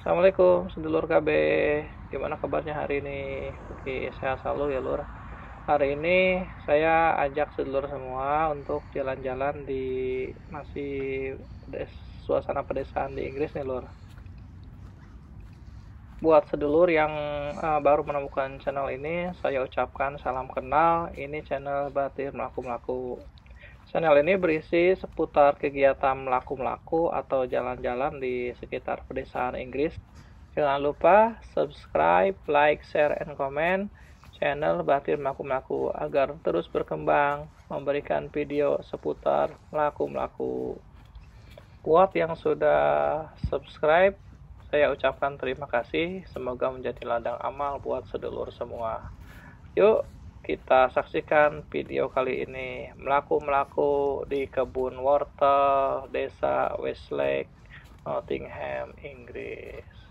Assalamualaikum sedulur KB gimana kabarnya hari ini oke sehat selalu ya lur hari ini saya ajak sedulur semua untuk jalan-jalan di masih suasana pedesaan di Inggris nih lur buat sedulur yang uh, baru menemukan channel ini saya ucapkan salam kenal ini channel batir melaku melaku Channel ini berisi seputar kegiatan melaku-melaku atau jalan-jalan di sekitar pedesaan Inggris. Jangan lupa subscribe, like, share, and comment channel Batir Melaku-Melaku agar terus berkembang memberikan video seputar melaku-melaku. Buat yang sudah subscribe, saya ucapkan terima kasih. Semoga menjadi ladang amal buat sedulur semua. Yuk, kita saksikan video kali ini melaku-melaku di kebun wortel desa Westlake Nottingham Inggris